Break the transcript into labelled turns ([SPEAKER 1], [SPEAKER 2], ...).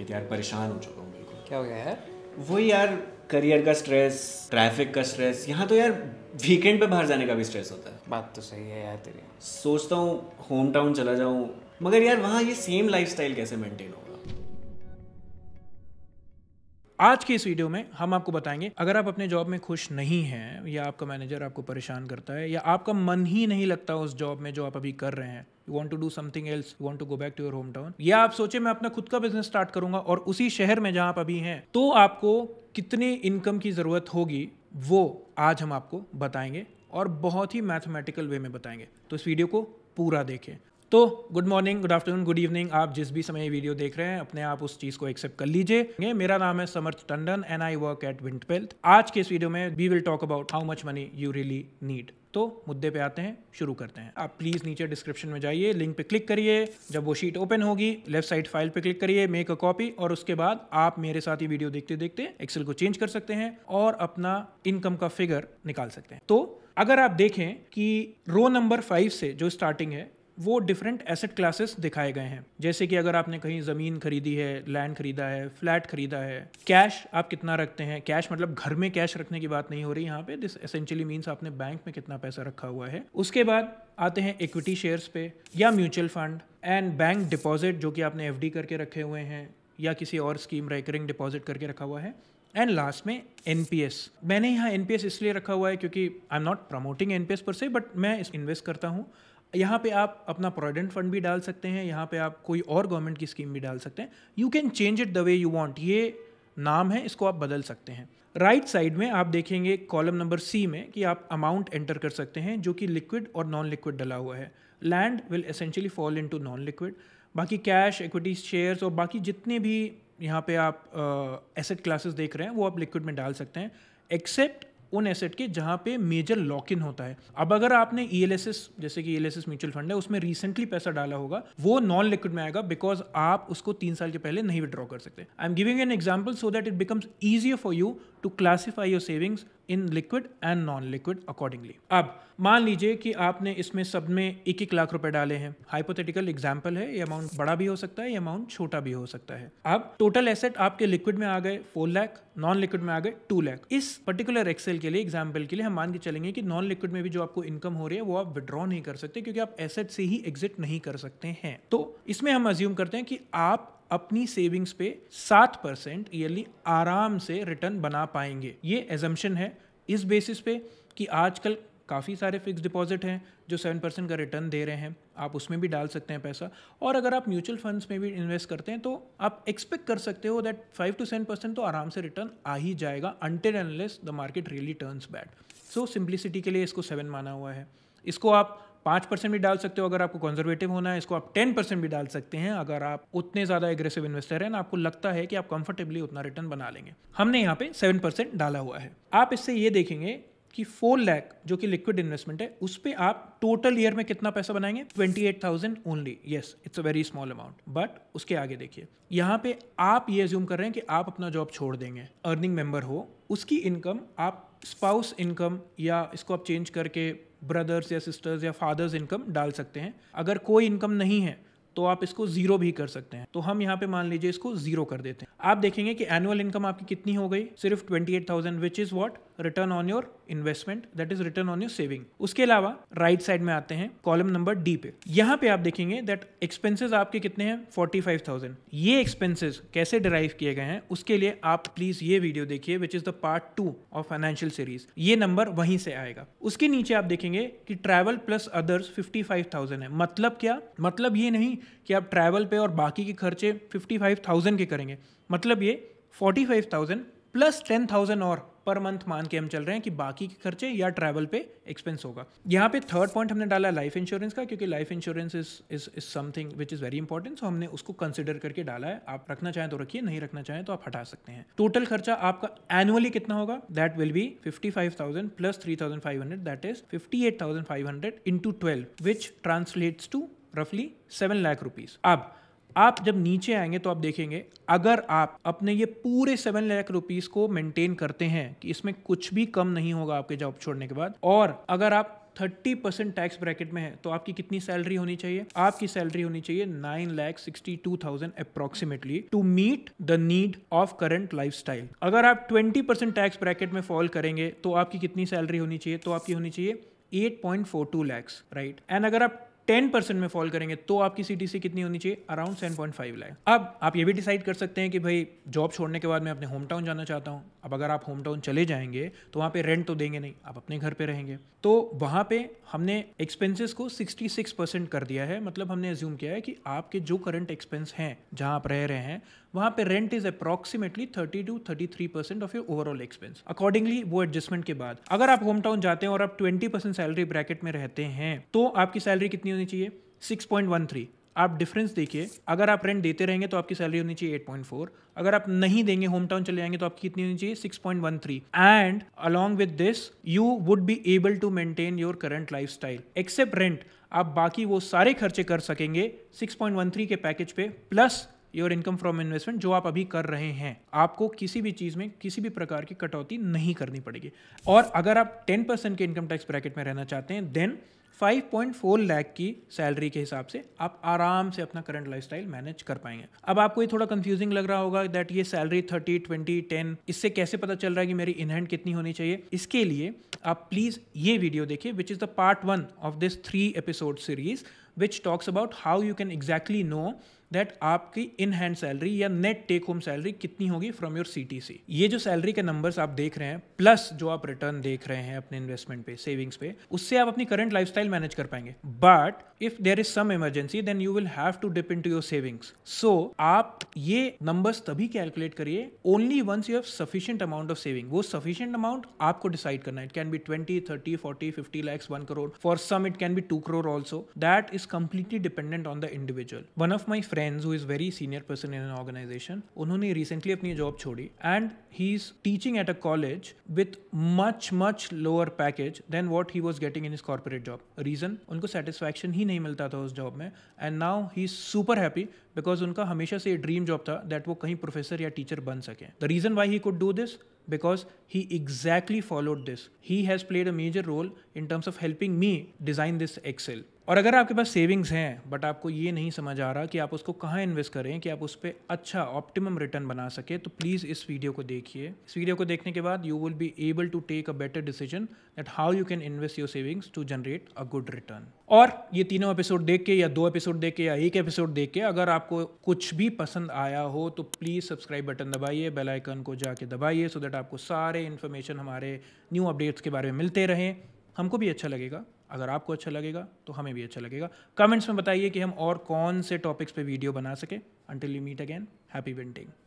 [SPEAKER 1] कि यार परेशान हो चुका हूँ बिल्कुल क्या हो गया यार वही यार करियर का स्ट्रेस ट्रैफिक का स्ट्रेस यहाँ तो यार वीकेंड पे बाहर जाने का भी स्ट्रेस होता है बात तो सही है यार तेरी सोचता हूँ होम टाउन चला जाऊँ मगर यार वहाँ ये सेम लाइफस्टाइल कैसे मेंटेन हो आज के इस वीडियो में हम आपको बताएंगे अगर आप अपने जॉब में खुश नहीं हैं या आपका मैनेजर आपको परेशान करता है या आपका मन ही नहीं लगता उस जॉब में जो आप अभी कर रहे हैं you want to do something else you want to go back to your home town या आप सोचे मैं अपना खुद का बिजनेस स्टार्ट करूंगा और उसी शहर में जहाँ आप अभी हैं तो आपको कितनी इनकम की ज़रूरत होगी वो आज हम आपको बताएंगे और बहुत ही मैथमेटिकल वे में बताएंगे तो इस वीडियो को पूरा देखें तो good morning good afternoon good evening आप जिस भी समय वीडियो देख रहे हैं अपने आप उस चीज को एक्सेप्ट कर लीजिए मेरा नाम है Samarth Tandon and I work at Wint आज के इस वीडियो में we will talk about how much money you really need तो मुद्दे पे आते हैं शुरू करते हैं आप प्लीज़ नीचे डिस्क्रिप्शन में जाइए लिंक पे क्लिक करिए जब वो शीट ओपन होगी लेफ्ट साइड फाइल पे क्लिक करिए मेक अ कॉपी और उसके बाद आप मेरे साथ ही वीडियो देखते देखते एक्सेल को चेंज कर सकते हैं और अपना इनकम का फिगर निकाल सकते हैं तो अगर आप देखें कि रो नंबर फाइव से जो स्टार्टिंग है वो डिफरेंट एसेट क्लासेस दिखाए गए हैं जैसे कि अगर आपने कहीं ज़मीन खरीदी है लैंड खरीदा है फ्लैट खरीदा है कैश आप कितना रखते हैं कैश मतलब घर में कैश रखने की बात नहीं हो रही यहाँ पे दिस एसेंशियली मीन्स आपने बैंक में कितना पैसा रखा हुआ है उसके बाद आते हैं इक्विटी शेयर्स पे या mutual fund and bank deposit जो कि आपने एफ करके रखे हुए हैं या किसी और स्कीम रेकरिंग डिपॉजिट करके रखा हुआ है एंड लास्ट में एन मैंने यहाँ एन इसलिए रखा हुआ है क्योंकि I am not promoting an per se but मैं इस इन्वेस्ट करता हूँ यहाँ पे आप अपना प्रोविडेंट फंड भी डाल सकते हैं यहाँ पे आप कोई और गवर्नमेंट की स्कीम भी डाल सकते हैं you can change it the way you want ये नाम है इसको आप बदल सकते हैं राइट right साइड में आप देखेंगे कॉलम नंबर सी में कि आप अमाउंट एंटर कर सकते हैं जो कि लिक्विड और नॉन लिक्विड डला हुआ है land will essentially fall to non liquid बाकी कैश इक्विटी शेयर्स और बाकी जितने भी यहाँ पे आप एसेट uh, क्लासेस देख रहे हैं वो आप लिक्विड में डाल सकते हैं एक्सेप्ट उन एसेट के जहाँ पे मेजर लॉक इन होता है अब अगर आपने ई e जैसे कि ई म्यूचुअल फंड है उसमें रिसेंटली पैसा डाला होगा वो नॉन लिक्विड में आएगा बिकॉज आप उसको तीन साल के पहले नहीं विड्रॉ कर सकते I am giving an example so that it becomes easier for you to classify your savings in liquid and non liquid accordingly अब मान लीजिए कि आपने इसमें सब में एक एक लाख रुपए डाले हैं हाइपोथेटिकल एग्जाम्पल है ये अमाउंट बड़ा भी हो सकता है ये अमाउंट छोटा भी हो सकता है अब टोटल एसेट आपके लिक्विड में आ गए फोर लाख नॉन लिक्विड में आ गए टू लैख इस पर्टिकुलर एक्सेल के लिए एग्जाम्पल के लिए हम मान के चलेंगे कि नॉन लिक्विड में भी जो आपको इनकम हो रही है वो आप विड्रॉ नहीं कर सकते क्योंकि आप एसेट से ही एग्जिट नहीं कर सकते हैं तो इसमें हम अज्यूम करते हैं कि आप अपनी सेविंग्स पे सात परसेंट ईयरली आराम से रिटर्न बना पाएंगे ये एजम्पन है इस बेसिस पे कि आजकल काफ़ी सारे फिक्स डिपॉजिट हैं जो सेवन परसेंट का रिटर्न दे रहे हैं आप उसमें भी डाल सकते हैं पैसा और अगर आप म्यूचुअल फंड्स में भी इन्वेस्ट करते हैं तो आप एक्सपेक्ट कर सकते हो that five to seven percent तो आराम से रिटर्न आ ही जाएगा अनटेड unless the market really turns bad so simplicity के लिए इसको सेवन माना हुआ है इसको आप पाँच परसेंट भी डाल सकते हो अगर आपको कंजर्वेटिव होना है इसको आप टेन परसेंट भी डाल सकते हैं अगर आप उतने ज़्यादा एग्रेसिव इन्वेस्टर हैं ना आपको लगता है कि आप कंफर्टेबली उतना रिटर्न बना लेंगे हमने यहाँ पे सेवन परसेंट डाला हुआ है आप इससे ये देखेंगे कि फोर लैख जो कि लिक्विड इन्वेस्टमेंट है उस पर आप टोटल ईयर में कितना पैसा बनाएंगे twenty eight thousand only yes it's a very small amount but उसके आगे देखिए यहाँ पे आप ये ज्यूम कर रहे हैं कि आप अपना जॉब छोड़ देंगे अर्निंग मेंबर हो उसकी इनकम आप स्पाउस इनकम या इसको आप चेंज करके ब्रदर्स या सिस्टर्स या फादर्स इनकम डाल सकते हैं अगर कोई इनकम नहीं है तो आप इसको जीरो भी कर सकते हैं तो हम यहाँ पे मान लीजिए इसको जीरो कर देते हैं आप देखेंगे कि एनुअल इनकम आपकी कितनी हो गई सिर्फ twenty eight thousand which is what return on your investment that is return on your saving उसके अलावा राइट साइड में आते हैं कॉलम नंबर डी पे यहाँ पे आप देखेंगे दैट एक्सपेंसेस आपके कितने हैं फोर्टी फाइव थाउजेंड ये एक्सपेंसेस कैसे डिराइव किए गए हैं उसके लिए आप प्लीज ये वीडियो देखिए which is the part two of financial series ये नंबर वहीं से आएगा उसके नीचे आप देखेंगे कि travel plus others fifty five thousand है मतलब क्या मतलब ये नहीं कि आप ट्रैवल पे और बाकी के खर्चे फिफ्टी फाइव थाउजेंड के करेंगे मतलब ये forty five thousand plus ten thousand और पर मंथ मान के हम चल रहे हैं कि बाकी के खर्चे या ट्रैवल पे एक्सपेंस होगा यहाँ पे थर्ड पॉइंट हमने डाला लाइफ इंश्योरेंस का क्योंकि life insurance is is is something which is very important so हमने उसको कंसिडर करके डाला है आप रखना चाहें तो रखिए नहीं रखना चाहें तो आप हटा सकते हैं टोटल खर्चा आपका एनुअली कितना होगा that will be fifty five thousand plus three thousand five hundred that is fifty eight thousand five hundred into twelve which translates to रफली सेवन लाख रुपीज़ अब आप जब नीचे आएंगे तो आप देखेंगे अगर आप अपने ये पूरे सेवन लाख रुपीज़ को मेंटेन करते हैं कि इसमें कुछ भी कम नहीं होगा आपके जॉब छोड़ने के बाद और अगर आप थर्टी परसेंट टैक्स ब्रैकेट में है तो आपकी कितनी सैलरी होनी चाहिए आपकी सैलरी होनी चाहिए nine lakh sixty two thousand approximately to meet the need of current life अगर आप ट्वेंटी परसेंट टैक्स ब्रैकेट में फॉल करेंगे तो आपकी कितनी सैलरी होनी चाहिए तो आपकी होनी चाहिए 8.42 लैक्स राइट एंड अगर आप टेन परसेंट में फॉल करेंगे तो आपकी सी कितनी होनी चाहिए अराउंड सेवन पॉइंट फाइव अब आप ये भी डिसाइड कर सकते हैं कि भाई जॉब छोड़ने के बाद मैं अपने होम टाउन जाना चाहता हूँ अब अगर आप होम टाउन चले जाएंगे तो वहाँ पे रेंट तो देंगे नहीं आप अपने घर पे रहेंगे तो वहाँ पे हमने एक्सपेंसेस को 66 कर दिया है मतलब हमने एज्यूम किया है कि आपके जो करंट एक्सपेंस हैं जहाँ आप रह रहे हैं वहाँ पे rent is approximately thirty to thirty three percent of your overall expense accordingly वो एडजस्टमेंट के बाद अगर आप होम टाउन जाते हैं और आप ट्वेंटी परसेंट सैलरी ब्रैकेट में रहते हैं तो आपकी सैलरी कितनी होनी चाहिए सिक्स पॉइंट वन थ्री आप डिफरेंस देखिए अगर आप रेंट देते रहेंगे तो आपकी सैलरी होनी चाहिए 8.4 अगर आप नहीं देंगे होम टाउन चले जाएंगे तो आपकी कितनी होनी चाहिए 6.13 and along with this you would be able to maintain your current lifestyle except rent आप बाकी वो सारे खर्चे कर सकेंगे 6.13 के पैकेज पे plus your income from investment जो आप अभी कर रहे हैं आपको किसी भी चीज़ में किसी भी प्रकार की कटौती नहीं करनी पड़ेगी और अगर आप 10% के इनकम टैक्स ब्रैकेट में रहना चाहते हैं देन 5.4 लाख की सैलरी के हिसाब से आप आराम से अपना करंट लाइफस्टाइल मैनेज कर पाएंगे अब आपको ये थोड़ा कंफ्यूजिंग लग रहा होगा दैट ये सैलरी 30 20 10 इससे कैसे पता चल रहा है कि मेरी इनहैंड कितनी होनी चाहिए इसके लिए आप प्लीज़ ये वीडियो देखिए which is the part one of this three episode series which talks about how you can exactly know that आपकी इन हैंड सैलरी या नेट टेक होम सैलरी कितनी होगी from your C T C ये जो salary के numbers आप देख रहे हैं प्लस जो आप रिटर्न देख रहे हैं अपने इन्वेस्टमेंट पे सेविंग्स पे उससे आप अपनी करंट लाइफ लाइफस्टाइल मैनेज कर पाएंगे but if there is some emergency then you will have to dip into your savings so आप ये नंबर्स तभी कैलकुलेट करिए only once you have sufficient amount of saving वो sufficient amount आपको decide करना it can be twenty thirty forty fifty lakhs one crore for some it can be two crore also that is completely dependent on the individual one of my friends who is very senior person in an organisation उन्होंने recently अपनी job छोड़ी and he is teaching at a college with much much lower package than what he was getting in is corporate job reason उनको satisfaction ही नहीं मिलता था उस job में and now he is super happy because उनका हमेशा से ये ड्रीम जॉब था दैट वो कहीं प्रोफेसर या टीचर बन सकें the reason why he could do this because he exactly followed this he has played a major role in terms of helping me design this Excel और अगर आपके पास savings हैं बट आपको ये नहीं समझ आ रहा कि आप उसको कहाँ इन्वेस्ट करें कि आप उस पर अच्छा ऑप्टिमम रिटर्न बना सके तो प्लीज़ इस वीडियो को देखिए इस वीडियो को देखने के बाद you will be able to take a better decision that how you can invest your savings to generate a good return और ये तीनों एपिसोड देख के या दो एपिसोड देख के या एक एपिसोड देख के अगर आपको कुछ भी पसंद आया हो तो प्लीज़ सब्सक्राइब बटन दबाइए बेल आइकन को जाके दबाइए सो दैट आपको सारे इन्फॉर्मेशन हमारे न्यू अपडेट्स के बारे में मिलते रहें हमको भी अच्छा लगेगा अगर आपको अच्छा लगेगा तो हमें भी अच्छा लगेगा कमेंट्स में बताइए कि हम और कौन से टॉपिक्स पे वीडियो बना सकें until you meet again happy विंटिंग